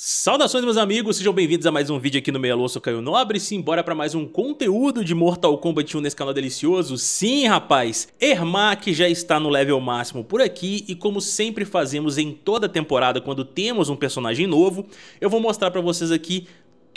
Saudações meus amigos, sejam bem-vindos a mais um vídeo aqui no Meia Louça, Caio Nobre Sim, bora pra mais um conteúdo de Mortal Kombat 1 nesse canal delicioso Sim, rapaz, Ermac já está no level máximo por aqui E como sempre fazemos em toda temporada quando temos um personagem novo Eu vou mostrar pra vocês aqui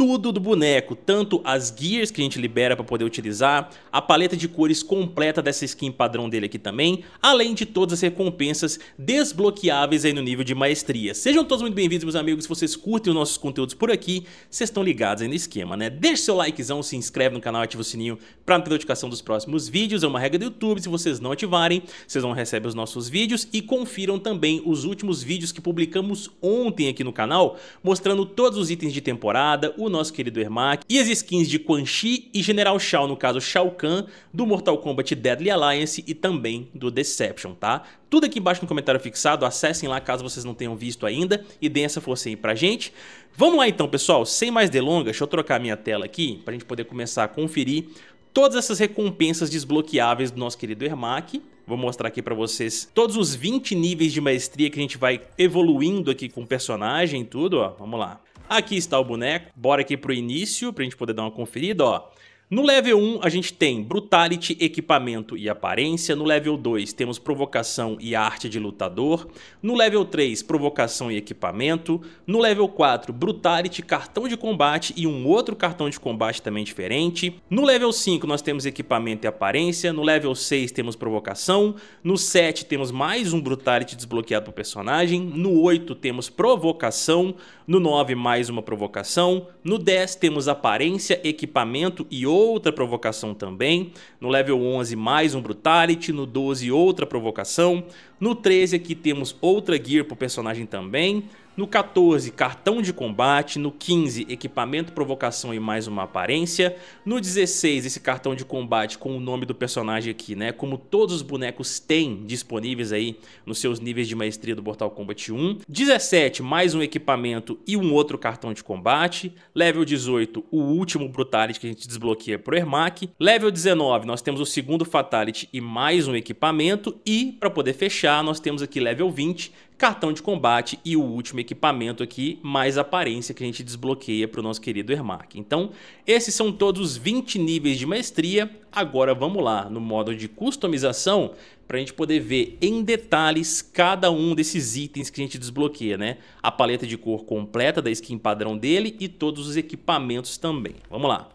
tudo do boneco, tanto as gears que a gente libera para poder utilizar, a paleta de cores completa dessa skin padrão dele aqui também, além de todas as recompensas desbloqueáveis aí no nível de maestria. Sejam todos muito bem-vindos, meus amigos, se vocês curtem os nossos conteúdos por aqui, vocês estão ligados aí no esquema, né? Deixe seu likezão, se inscreve no canal, ativa o sininho para não ter notificação dos próximos vídeos, é uma regra do YouTube, se vocês não ativarem, vocês não recebem os nossos vídeos e confiram também os últimos vídeos que publicamos ontem aqui no canal, mostrando todos os itens de temporada, o nosso querido Ermac, e as skins de Quan Chi e General Shao, no caso Shao Kahn, do Mortal Kombat Deadly Alliance e também do Deception, tá? Tudo aqui embaixo no comentário fixado, acessem lá caso vocês não tenham visto ainda e deem essa força aí pra gente. Vamos lá então, pessoal, sem mais delongas, deixa eu trocar minha tela aqui pra gente poder começar a conferir todas essas recompensas desbloqueáveis do nosso querido Ermac. Vou mostrar aqui pra vocês todos os 20 níveis de maestria que a gente vai evoluindo aqui com o personagem e tudo, ó. Vamos lá. Aqui está o boneco. Bora aqui pro início pra gente poder dar uma conferida, ó. No level 1 a gente tem brutality, equipamento e aparência. No level 2 temos provocação e arte de lutador. No level 3 provocação e equipamento. No level 4 brutality, cartão de combate e um outro cartão de combate também diferente. No level 5 nós temos equipamento e aparência. No level 6 temos provocação. No 7 temos mais um brutality desbloqueado para o personagem. No 8 temos provocação. No 9 mais uma provocação. No 10 temos aparência, equipamento e outro outra provocação também, no level 11 mais um Brutality, no 12 outra provocação, no 13 aqui temos outra gear pro personagem também, no 14, cartão de combate. No 15, equipamento, provocação e mais uma aparência. No 16, esse cartão de combate com o nome do personagem aqui, né? Como todos os bonecos têm disponíveis aí nos seus níveis de maestria do Mortal Kombat 1. 17, mais um equipamento e um outro cartão de combate. Level 18, o último Brutality que a gente desbloqueia pro Ermac. Level 19, nós temos o segundo Fatality e mais um equipamento. E, para poder fechar, nós temos aqui level 20, cartão de combate e o último equipamento aqui, mais aparência que a gente desbloqueia para o nosso querido Ermac. Então, esses são todos os 20 níveis de maestria. Agora vamos lá no modo de customização para a gente poder ver em detalhes cada um desses itens que a gente desbloqueia, né? A paleta de cor completa da skin padrão dele e todos os equipamentos também. Vamos lá.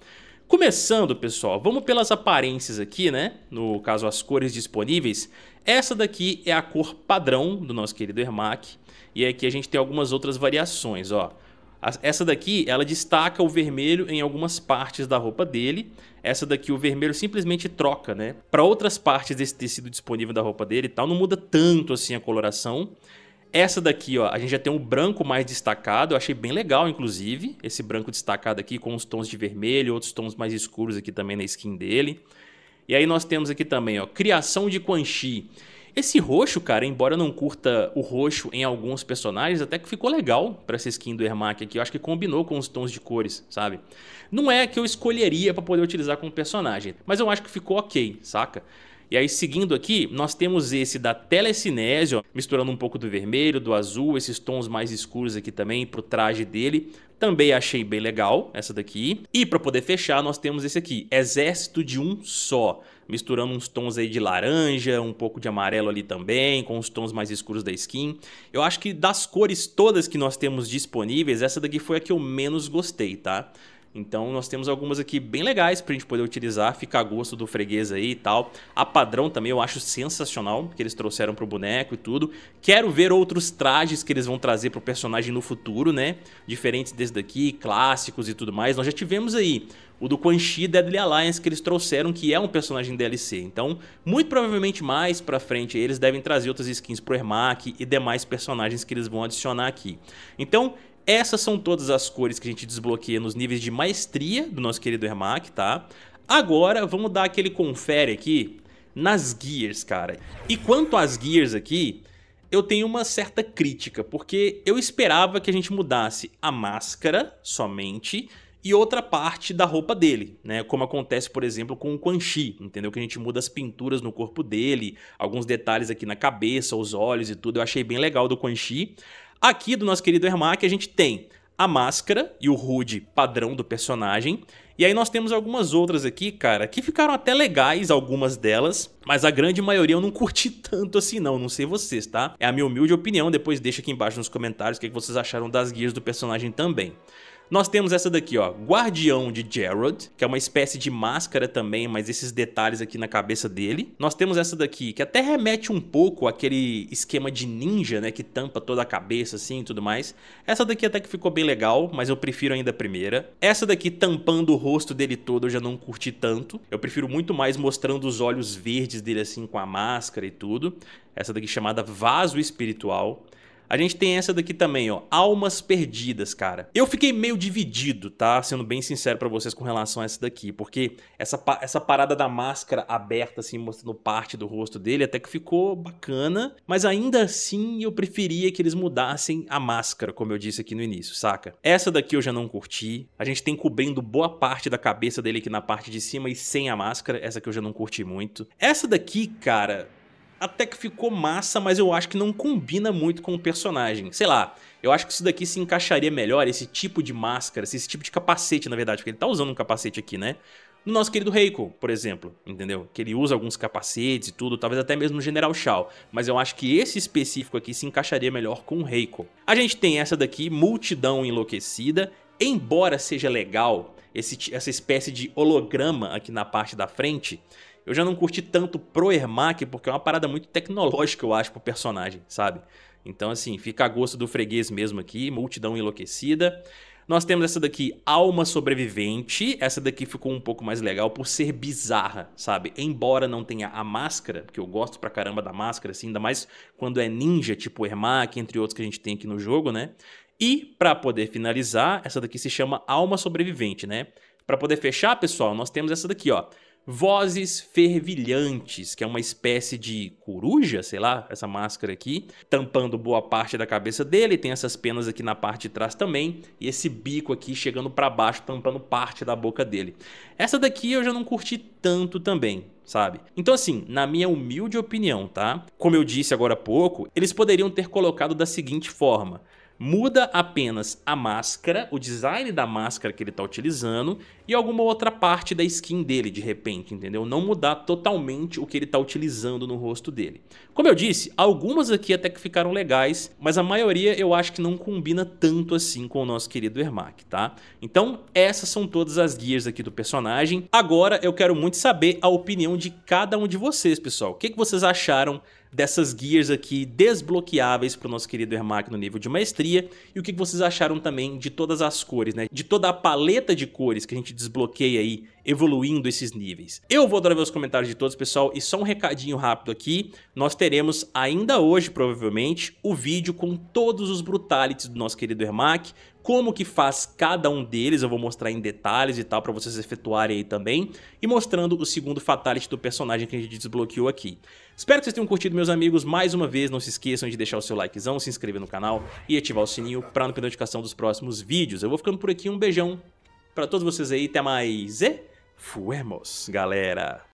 Começando, pessoal, vamos pelas aparências aqui, né? No caso, as cores disponíveis. Essa daqui é a cor padrão do nosso querido Ermac. E aqui a gente tem algumas outras variações, ó. Essa daqui, ela destaca o vermelho em algumas partes da roupa dele. Essa daqui, o vermelho simplesmente troca, né? Para outras partes desse tecido disponível da roupa dele e tal, não muda tanto assim a coloração. Essa daqui, ó, a gente já tem um branco mais destacado, eu achei bem legal, inclusive, esse branco destacado aqui com os tons de vermelho, outros tons mais escuros aqui também na skin dele. E aí nós temos aqui também, ó, criação de Quan Chi. Esse roxo, cara, embora eu não curta o roxo em alguns personagens, até que ficou legal para essa skin do Ermac aqui. Eu acho que combinou com os tons de cores, sabe? Não é que eu escolheria para poder utilizar como personagem, mas eu acho que ficou ok, saca? E aí, seguindo aqui, nós temos esse da telecinésio, misturando um pouco do vermelho, do azul, esses tons mais escuros aqui também pro traje dele. Também achei bem legal essa daqui. E para poder fechar, nós temos esse aqui, Exército de um Só, misturando uns tons aí de laranja, um pouco de amarelo ali também, com os tons mais escuros da skin. Eu acho que das cores todas que nós temos disponíveis, essa daqui foi a que eu menos gostei, tá? Então nós temos algumas aqui bem legais para a gente poder utilizar, ficar a gosto do freguês aí e tal. A padrão também eu acho sensacional, que eles trouxeram pro boneco e tudo. Quero ver outros trajes que eles vão trazer pro personagem no futuro, né? Diferentes desse daqui, clássicos e tudo mais. Nós já tivemos aí o do Quan Chi Deadly Alliance que eles trouxeram, que é um personagem DLC. Então, muito provavelmente mais pra frente eles devem trazer outras skins pro Ermac e demais personagens que eles vão adicionar aqui. Então, essas são todas as cores que a gente desbloqueia nos níveis de maestria do nosso querido Ermac, tá? Agora, vamos dar aquele confere aqui nas gears, cara. E quanto às gears aqui, eu tenho uma certa crítica, porque eu esperava que a gente mudasse a máscara somente e outra parte da roupa dele, né? Como acontece, por exemplo, com o Quan Chi, entendeu? Que a gente muda as pinturas no corpo dele, alguns detalhes aqui na cabeça, os olhos e tudo. Eu achei bem legal do Quan Chi. Aqui do nosso querido Ermac a gente tem a máscara e o HUD padrão do personagem. E aí nós temos algumas outras aqui, cara, que ficaram até legais algumas delas, mas a grande maioria eu não curti tanto assim não, não sei vocês, tá? É a minha humilde opinião, depois deixa aqui embaixo nos comentários o que é vocês acharam das guias do personagem também. Nós temos essa daqui, ó, Guardião de Gerald, que é uma espécie de máscara também, mas esses detalhes aqui na cabeça dele. Nós temos essa daqui, que até remete um pouco àquele esquema de ninja, né, que tampa toda a cabeça assim e tudo mais. Essa daqui até que ficou bem legal, mas eu prefiro ainda a primeira. Essa daqui tampando o rosto dele todo eu já não curti tanto. Eu prefiro muito mais mostrando os olhos verdes dele assim com a máscara e tudo. Essa daqui chamada Vaso Espiritual. A gente tem essa daqui também, ó, Almas Perdidas, cara. Eu fiquei meio dividido, tá? Sendo bem sincero para vocês com relação a essa daqui, porque essa, essa parada da máscara aberta, assim, mostrando parte do rosto dele, até que ficou bacana, mas ainda assim eu preferia que eles mudassem a máscara, como eu disse aqui no início, saca? Essa daqui eu já não curti. A gente tem cobrindo boa parte da cabeça dele aqui na parte de cima e sem a máscara, essa que eu já não curti muito. Essa daqui, cara, até que ficou massa, mas eu acho que não combina muito com o personagem. Sei lá, eu acho que isso daqui se encaixaria melhor, esse tipo de máscara, esse tipo de capacete, na verdade, porque ele tá usando um capacete aqui, né? No nosso querido Reiko, por exemplo, entendeu? Que ele usa alguns capacetes e tudo, talvez até mesmo no General Shao. Mas eu acho que esse específico aqui se encaixaria melhor com o Reiko. A gente tem essa daqui, Multidão Enlouquecida. Embora seja legal esse, essa espécie de holograma aqui na parte da frente, eu já não curti tanto pro Ermac, porque é uma parada muito tecnológica, eu acho, pro personagem, sabe? Então, assim, fica a gosto do freguês mesmo aqui, multidão enlouquecida. Nós temos essa daqui, Alma Sobrevivente. Essa daqui ficou um pouco mais legal por ser bizarra, sabe? Embora não tenha a máscara, porque eu gosto pra caramba da máscara, assim, ainda mais quando é ninja, tipo Ermac, entre outros que a gente tem aqui no jogo, né? E, para poder finalizar, essa daqui se chama Alma Sobrevivente, né? Para poder fechar, pessoal, nós temos essa daqui, ó. Vozes fervilhantes, que é uma espécie de coruja, sei lá, essa máscara aqui, tampando boa parte da cabeça dele, tem essas penas aqui na parte de trás também, e esse bico aqui chegando para baixo, tampando parte da boca dele. Essa daqui eu já não curti tanto também, sabe? Então assim, na minha humilde opinião, tá? Como eu disse agora há pouco, eles poderiam ter colocado da seguinte forma muda apenas a máscara, o design da máscara que ele está utilizando e alguma outra parte da skin dele de repente, entendeu? Não mudar totalmente o que ele está utilizando no rosto dele. Como eu disse, algumas aqui até que ficaram legais, mas a maioria eu acho que não combina tanto assim com o nosso querido Ermac, tá? Então essas são todas as guias aqui do personagem. Agora eu quero muito saber a opinião de cada um de vocês, pessoal. O que, que vocês acharam dessas gears aqui desbloqueáveis para o nosso querido Ermac no nível de maestria e o que vocês acharam também de todas as cores, né? De toda a paleta de cores que a gente desbloqueia aí evoluindo esses níveis. Eu vou adorar ver os comentários de todos, pessoal, e só um recadinho rápido aqui, nós teremos ainda hoje, provavelmente, o vídeo com todos os brutalities do nosso querido Ermac, como que faz cada um deles, eu vou mostrar em detalhes e tal para vocês efetuarem aí também, e mostrando o segundo Fatality do personagem que a gente desbloqueou aqui. Espero que vocês tenham curtido, meus amigos. Mais uma vez, não se esqueçam de deixar o seu likezão, se inscrever no canal e ativar o sininho para não perder notificação dos próximos vídeos. Eu vou ficando por aqui, um beijão para todos vocês aí, até mais e fuemos, galera!